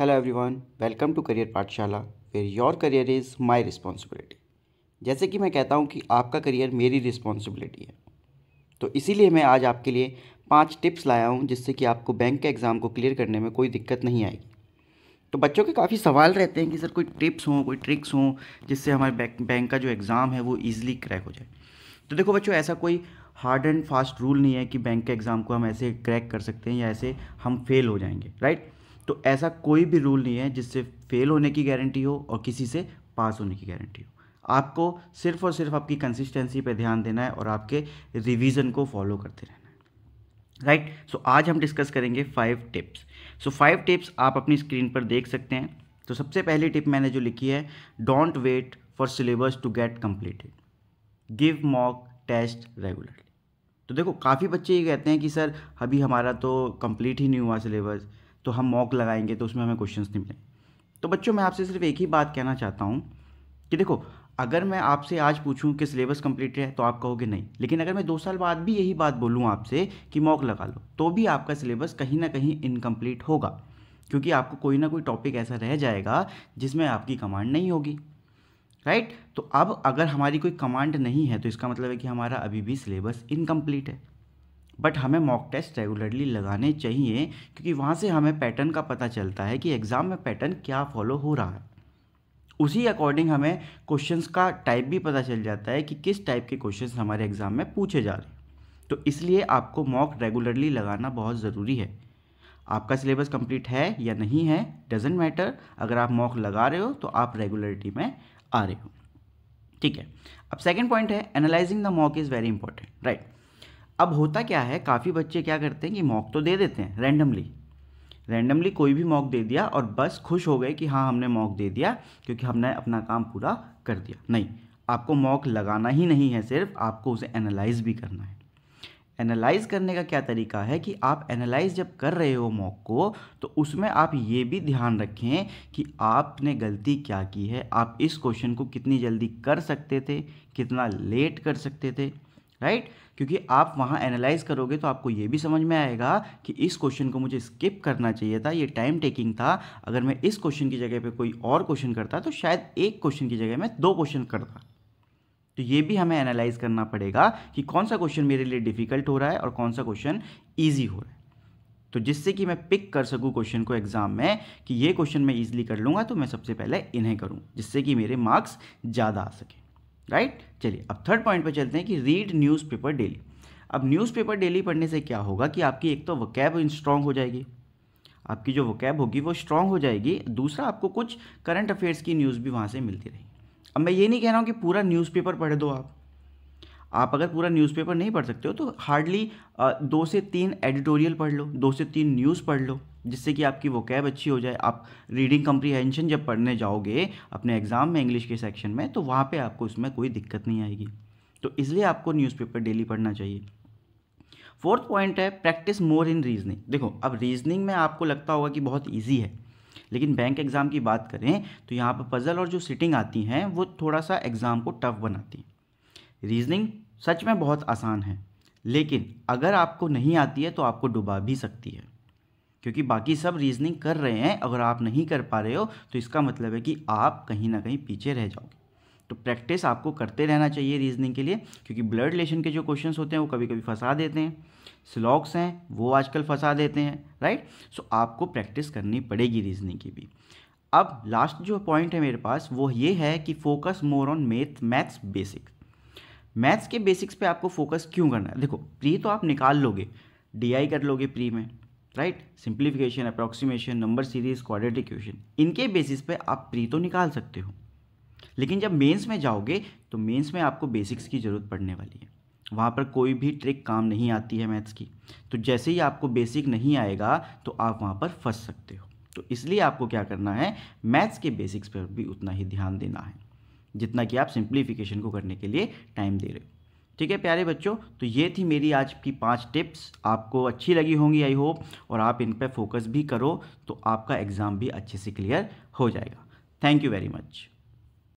Hello everyone welcome to career Pathshala फिर your career is my responsibility जैसे कि मैं कहता हूँ कि आपका करियर मेरी रिस्पॉन्सिबिलिटी है तो इसीलिए मैं आज आपके लिए पांच टिप्स लाया हूँ जिससे कि आपको बैंक के एग्ज़ाम को क्लियर करने में कोई दिक्कत नहीं आएगी तो बच्चों के काफ़ी सवाल रहते हैं कि सर कोई टिप्स हों कोई ट्रिक्स हों जिससे हमारे बैंक बैंक का जो एग्ज़ाम है वो ईजिली क्रैक हो जाए तो देखो बच्चों ऐसा कोई हार्ड एंड फास्ट रूल नहीं है कि बैंक के एग्ज़ाम को हम ऐसे क्रैक कर सकते हैं या ऐसे हम फेल हो जाएंगे राइट तो ऐसा कोई भी रूल नहीं है जिससे फेल होने की गारंटी हो और किसी से पास होने की गारंटी हो आपको सिर्फ और सिर्फ आपकी कंसिस्टेंसी पर ध्यान देना है और आपके रिवीजन को फॉलो करते रहना है राइट right? सो so, आज हम डिस्कस करेंगे five tips so five tips आप अपनी स्क्रीन पर देख सकते हैं तो सबसे पहली टिप मैंने जो लिखी है don't wait for syllabus to get completed give mock test regularly तो देखो काफ़ी बच्चे ये कहते हैं कि सर अभी हमारा तो कम्प्लीट ही नहीं हुआ सिलेबस तो हम मॉक लगाएंगे तो उसमें हमें क्वेश्चंस नहीं मिलेंगे तो बच्चों मैं आपसे सिर्फ एक ही बात कहना चाहता हूँ कि देखो अगर मैं आपसे आज पूछूँ कि सिलेबस कंप्लीट है तो आप कहोगे नहीं लेकिन अगर मैं दो साल बाद भी यही बात बोलूँ आपसे कि मॉक लगा लो तो भी आपका सिलेबस कहीं ना कहीं इनकम्प्लीट होगा क्योंकि आपको कोई ना कोई टॉपिक ऐसा रह जाएगा जिसमें आपकी कमांड नहीं होगी राइट तो अब अगर हमारी कोई कमांड नहीं है तो इसका मतलब है कि हमारा अभी भी सिलेबस इनकम्प्लीट है बट हमें मॉक टेस्ट रेगुलरली लगाने चाहिए क्योंकि वहाँ से हमें पैटर्न का पता चलता है कि एग्ज़ाम में पैटर्न क्या फॉलो हो रहा है उसी अकॉर्डिंग हमें क्वेश्चंस का टाइप भी पता चल जाता है कि किस टाइप के क्वेश्चंस हमारे एग्ज़ाम में पूछे जा रहे हैं तो इसलिए आपको मॉक रेगुलरली लगाना बहुत ज़रूरी है आपका सिलेबस कंप्लीट है या नहीं है डजेंट मैटर अगर आप मॉक लगा रहे हो तो आप रेगुलरिटी में आ रहे हो ठीक है अब सेकेंड पॉइंट है analysing the mock is very important right अब होता क्या है काफ़ी बच्चे क्या करते हैं कि मॉक तो दे देते हैं रैंडमली रैंडमली कोई भी मॉक दे दिया और बस खुश हो गए कि हाँ हमने मॉक दे दिया क्योंकि हमने अपना काम पूरा कर दिया नहीं आपको मॉक लगाना ही नहीं है सिर्फ आपको उसे एनालाइज भी करना है एनालाइज करने का क्या तरीका है कि आप एनालाइज जब कर रहे हो मॉक को तो उसमें आप ये भी ध्यान रखें कि आपने गलती क्या की है आप इस क्वेश्चन को कितनी जल्दी कर सकते थे कितना लेट कर सकते थे राइट क्योंकि आप वहाँ एनालाइज करोगे तो आपको ये भी समझ में आएगा कि इस क्वेश्चन को मुझे स्किप करना चाहिए था ये टाइम टेकिंग था अगर मैं इस क्वेश्चन की जगह पे कोई और क्वेश्चन करता तो शायद एक क्वेश्चन की जगह मैं दो क्वेश्चन करता तो ये भी हमें एनालाइज करना पड़ेगा कि कौन सा क्वेश्चन मेरे लिए डिफिकल्ट हो रहा है और कौन सा क्वेश्चन ईजी हो रहा है तो जिससे कि मैं पिक कर सकूँ क्वेश्चन को एग्जाम में कि ये क्वेश्चन मैं ईजिली कर लूँगा तो मैं सबसे पहले इन्हें करूँ जिससे कि मेरे मार्क्स ज़्यादा आ सकें राइट चलिए अब थर्ड पॉइंट पर चलते हैं कि रीड न्यूज़पेपर डेली अब न्यूज़पेपर डेली पढ़ने से क्या होगा कि आपकी एक तो वकैब स्ट्रांग हो जाएगी आपकी जो वकैब होगी वो स्ट्रांग हो जाएगी दूसरा आपको कुछ करंट अफेयर्स की न्यूज़ भी वहाँ से मिलती रहेगी अब मैं ये नहीं कह रहा हूँ कि पूरा न्यूज़पेपर पढ़ दो आप आप अगर पूरा न्यूज़पेपर नहीं पढ़ सकते हो तो हार्डली दो से तीन एडिटोरियल पढ़ लो दो से तीन न्यूज़ पढ़ लो जिससे कि आपकी वोकैब अच्छी हो जाए आप रीडिंग कंप्रीहेंशन जब पढ़ने जाओगे अपने एग्ज़ाम में इंग्लिश के सेक्शन में तो वहाँ पे आपको इसमें कोई दिक्कत नहीं आएगी तो इसलिए आपको न्यूज़पेपर डेली पढ़ना चाहिए फोर्थ पॉइंट है प्रैक्टिस मोर इन रीजनिंग देखो अब रीजनिंग में आपको लगता होगा कि बहुत ईजी है लेकिन बैंक एग्ज़ाम की बात करें तो यहाँ पर पज़ल और जो सिटिंग आती हैं वो थोड़ा सा एग्ज़ाम को टफ बनाती हैं रीजनिंग सच में बहुत आसान है लेकिन अगर आपको नहीं आती है तो आपको डुबा भी सकती है क्योंकि बाकी सब रीजनिंग कर रहे हैं अगर आप नहीं कर पा रहे हो तो इसका मतलब है कि आप कहीं ना कहीं पीछे रह जाओगे तो प्रैक्टिस आपको करते रहना चाहिए रीजनिंग के लिए क्योंकि ब्लड रिलेशन के जो क्वेश्चंस होते हैं वो कभी कभी फंसा देते हैं स्लॉक्स हैं वो आजकल फंसा देते हैं राइट सो आपको प्रैक्टिस करनी पड़ेगी रीजनिंग की भी अब लास्ट जो पॉइंट है मेरे पास वो ये है कि focus more on math maths basic maths के बेसिक्स पे आपको फोकस क्यों करना है देखो प्री तो आप निकाल लोगे डी कर लोगे प्री में right simplification approximation number series quadratic equation इनके बेसिस पे आप प्री तो निकाल सकते हो लेकिन जब मेंस में जाओगे तो मेंस में आपको बेसिक्स की ज़रूरत पड़ने वाली है वहाँ पर कोई भी ट्रिक काम नहीं आती है मैथ्स की तो जैसे ही आपको बेसिक नहीं आएगा तो आप वहाँ पर फंस सकते हो तो इसलिए आपको क्या करना है मैथ्स के बेसिक्स पर भी उतना ही ध्यान देना है जितना कि आप सिंप्लीफिकेशन को करने के लिए टाइम दे रहे हो ठीक है प्यारे बच्चों तो ये थी मेरी आज की पांच टिप्स आपको अच्छी लगी होंगी आई होप और आप इन पर फोकस भी करो तो आपका एग्ज़ाम भी अच्छे से क्लियर हो जाएगा थैंक यू वेरी मच